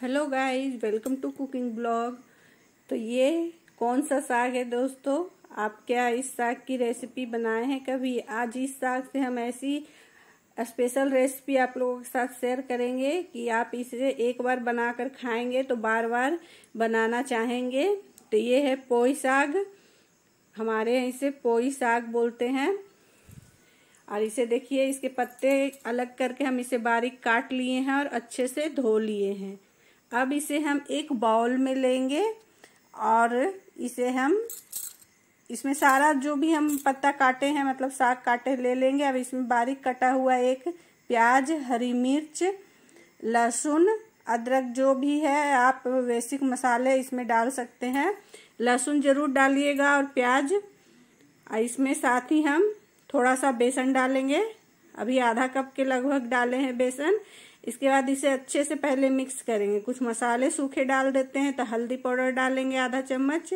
hello guys welcome to cooking blog तो ये कौन सा साग है दोस्तों आप क्या इस साग की रेसिपी बनाए हैं कभी आज इस साग से हम ऐसी स्पेशल रेसिपी आप लोगों के साथ शेयर करेंगे कि आप इसे एक बार बनाकर खाएंगे तो बार बार बनाना चाहेंगे तो ये है पोई साग हमारे यहाँ इसे पोई साग बोलते हैं और इसे देखिए इसके पत्ते अलग करके हम इसे बारीक काट लिए हैं और अच्छे से धो लिए हैं अब इसे हम एक बाउल में लेंगे और इसे हम इसमें सारा जो भी हम पत्ता काटे हैं मतलब साग काटे ले लेंगे अब इसमें बारीक कटा हुआ एक प्याज हरी मिर्च लहसुन अदरक जो भी है आप बेसिक मसाले इसमें डाल सकते हैं लहसुन जरूर डालिएगा और प्याज इसमें साथ ही हम थोड़ा सा बेसन डालेंगे अभी आधा कप के लगभग डाले हैं बेसन इसके बाद इसे अच्छे से पहले मिक्स करेंगे कुछ मसाले सूखे डाल देते हैं तो हल्दी पाउडर डालेंगे आधा चम्मच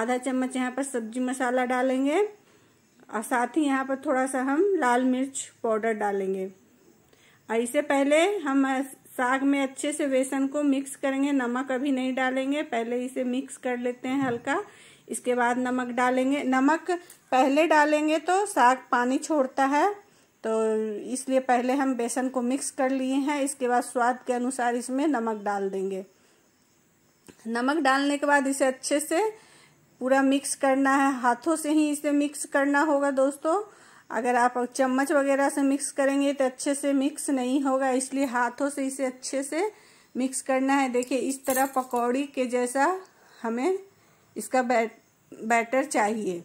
आधा चम्मच यहाँ पर सब्जी मसाला डालेंगे और साथ ही यहाँ पर थोड़ा सा हम लाल मिर्च पाउडर डालेंगे और इसे पहले हम साग में अच्छे से बेसन को मिक्स करेंगे नमक अभी नहीं डालेंगे पहले इसे मिक्स कर लेते हैं हल्का इसके बाद नमक डालेंगे नमक पहले डालेंगे तो साग पानी छोड़ता है तो इसलिए पहले हम बेसन को मिक्स कर लिए हैं इसके बाद स्वाद के अनुसार इसमें नमक डाल देंगे नमक डालने के बाद इसे अच्छे से पूरा मिक्स करना है हाथों से ही इसे मिक्स करना होगा दोस्तों अगर आप चम्मच वगैरह से मिक्स करेंगे तो अच्छे से मिक्स नहीं होगा इसलिए हाथों से इसे अच्छे से मिक्स करना है देखिए इस तरह पकौड़ी के जैसा हमें इसका बै बैटर चाहिए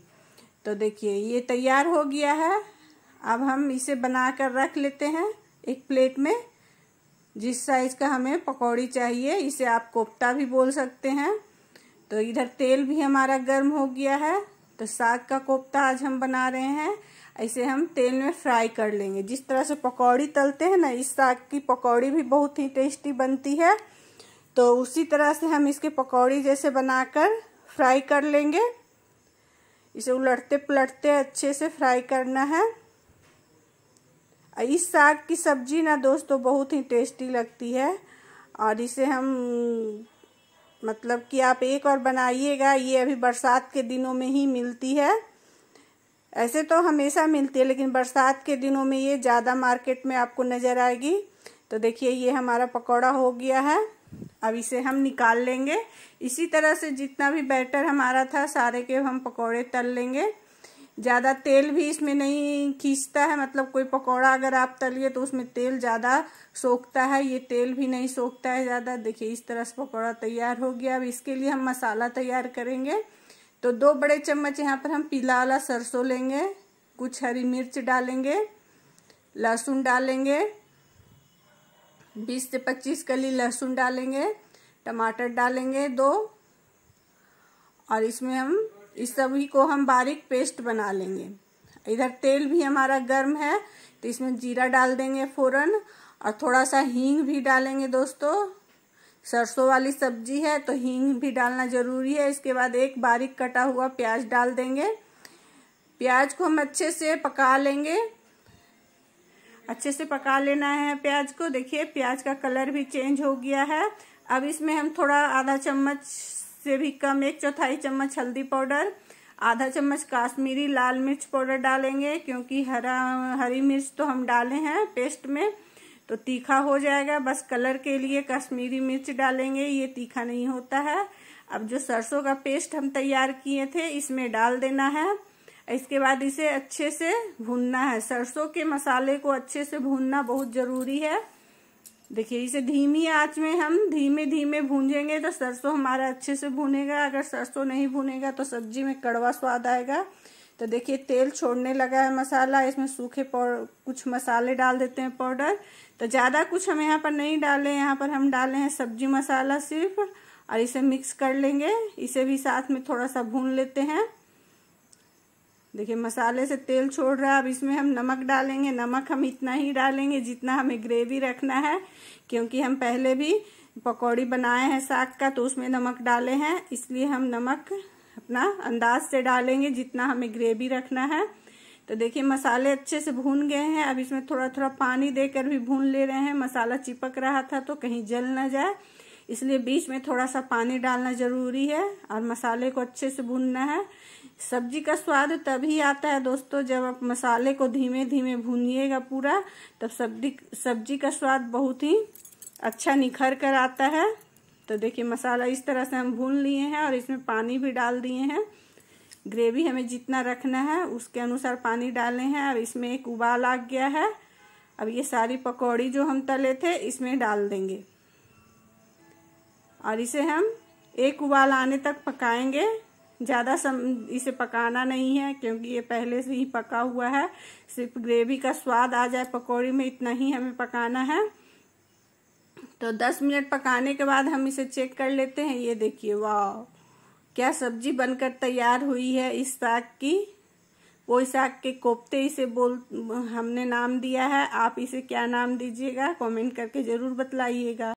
तो देखिए ये तैयार हो गया है अब हम इसे बना कर रख लेते हैं एक प्लेट में जिस साइज़ का हमें पकौड़ी चाहिए इसे आप कोफ्ता भी बोल सकते हैं तो इधर तेल भी हमारा गर्म हो गया है तो साग का कोफ्ता आज हम बना रहे हैं ऐसे हम तेल में फ्राई कर लेंगे जिस तरह से पकौड़ी तलते हैं ना इस साग की पकौड़ी भी बहुत ही टेस्टी बनती है तो उसी तरह से हम इसके पकौड़ी जैसे बनाकर फ्राई कर लेंगे इसे उलटते पलटते अच्छे से फ्राई करना है इस साग की सब्जी ना दोस्तों तो बहुत ही टेस्टी लगती है और इसे हम मतलब कि आप एक और बनाइएगा ये अभी बरसात के दिनों में ही मिलती है ऐसे तो हमेशा मिलती है लेकिन बरसात के दिनों में ये ज़्यादा मार्केट में आपको नज़र आएगी तो देखिए ये हमारा पकौड़ा हो गया है अब इसे हम निकाल लेंगे इसी तरह से जितना भी बैटर हमारा था सारे के हम पकौड़े तल लेंगे ज़्यादा तेल भी इसमें नहीं खींचता है मतलब कोई पकौड़ा अगर आप तलिए तो उसमें तेल ज़्यादा सोखता है ये तेल भी नहीं सोखता है ज़्यादा देखिए इस तरह से पकौड़ा तैयार हो गया अब इसके लिए हम मसाला तैयार करेंगे तो दो बड़े चम्मच यहाँ पर हम पीला वाला सरसों लेंगे कुछ हरी मिर्च डालेंगे लहसुन डालेंगे बीस से पच्चीस कली लहसुन डालेंगे टमाटर डालेंगे दो और इसमें हम इस सभी को हम बारीक पेस्ट बना लेंगे इधर तेल भी हमारा गर्म है तो इसमें जीरा डाल देंगे फौरन और थोड़ा सा हींग भी डालेंगे दोस्तों सरसों वाली सब्जी है तो हींग भी डालना जरूरी है इसके बाद एक बारीक कटा हुआ प्याज डाल देंगे प्याज को हम अच्छे से पका लेंगे अच्छे से पका लेना है प्याज को देखिए प्याज का कलर भी चेंज हो गया है अब इसमें हम थोड़ा आधा चम्मच से भी कम एक चौथाई चम्मच हल्दी पाउडर आधा चम्मच काश्मीरी लाल मिर्च पाउडर डालेंगे क्योंकि हरा हरी मिर्च तो हम डाले हैं पेस्ट में तो तीखा हो जाएगा बस कलर के लिए कश्मीरी मिर्च डालेंगे ये तीखा नहीं होता है अब जो सरसों का पेस्ट हम तैयार किए थे इसमें डाल देना है इसके बाद इसे अच्छे से भूनना है सरसों के मसाले को अच्छे से भूनना बहुत ज़रूरी है देखिए इसे धीमी आंच में हम धीमे धीमे भूंजेंगे तो सरसों हमारा अच्छे से भूनेगा अगर सरसों नहीं भूनेगा तो सब्जी में कड़वा स्वाद आएगा तो देखिए तेल छोड़ने लगा है मसाला इसमें सूखे कुछ मसाले डाल देते हैं पाउडर तो ज़्यादा कुछ हम यहाँ पर नहीं डाले यहाँ पर हम डाले हैं सब्जी मसाला सिर्फ और इसे मिक्स कर लेंगे इसे भी साथ में थोड़ा सा भून लेते हैं देखिए मसाले से तेल छोड़ रहा है अब इसमें हम नमक डालेंगे नमक हम इतना ही डालेंगे जितना हमें ग्रेवी रखना है क्योंकि हम पहले भी पकौड़ी बनाए हैं साग का तो उसमें नमक डाले हैं इसलिए हम नमक अपना अंदाज से डालेंगे जितना हमें ग्रेवी रखना है तो देखिए मसाले अच्छे से भून गए हैं अब इसमें थोड़ा थोड़ा पानी देकर भी भून ले रहे हैं मसाला चिपक रहा था तो कहीं जल ना जाए इसलिए बीच में थोड़ा सा पानी डालना ज़रूरी है और मसाले को अच्छे से भूनना है सब्जी का स्वाद तभी आता है दोस्तों जब आप मसाले को धीमे धीमे भूनिएगा पूरा तब सब्जी सब्जी का स्वाद बहुत ही अच्छा निखर कर आता है तो देखिए मसाला इस तरह से हम भून लिए हैं और इसमें पानी भी डाल दिए हैं ग्रेवी हमें जितना रखना है उसके अनुसार पानी डाले हैं और इसमें एक उबाल आ गया है अब ये सारी पकौड़ी जो हम तले थे इसमें डाल देंगे और इसे हम एक उबाल आने तक पकाएंगे ज़्यादा सम इसे पकाना नहीं है क्योंकि ये पहले से ही पका हुआ है सिर्फ ग्रेवी का स्वाद आ जाए पकौड़ी में इतना ही हमें पकाना है तो 10 मिनट पकाने के बाद हम इसे चेक कर लेते हैं ये देखिए वाह क्या सब्जी बनकर तैयार हुई है इस साग की कोई साग के कोफ्ते इसे बोल हमने नाम दिया है आप इसे क्या नाम दीजिएगा कमेंट करके ज़रूर बतलाइएगा